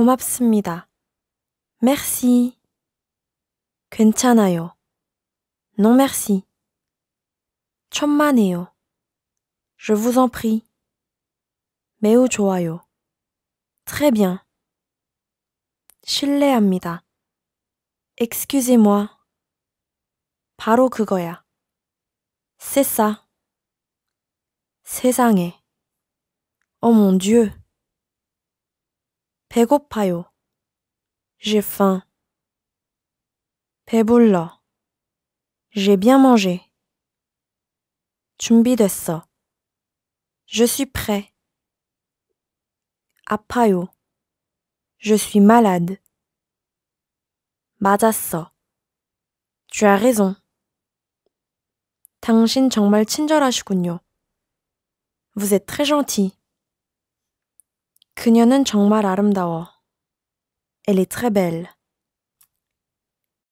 고맙습니다. Merci. 괜찮아요. Non merci. 천만에요. Je vous en prie. 매우 좋아요. Très bien. 실례합니다. Excusez-moi. 바로 그거야. C'est ça. 세상에. Oh mon Dieu. Pego pa J'ai faim. Pebula. J'ai bien mangé. de ça. Je suis prêt. Apayo. Je suis malade. Majasseo. Tu as raison. Dangsin jeongmal chinjeolhasigunyo. Vous êtes très gentil. 그녀는 정말 아름다워. Elle est très belle.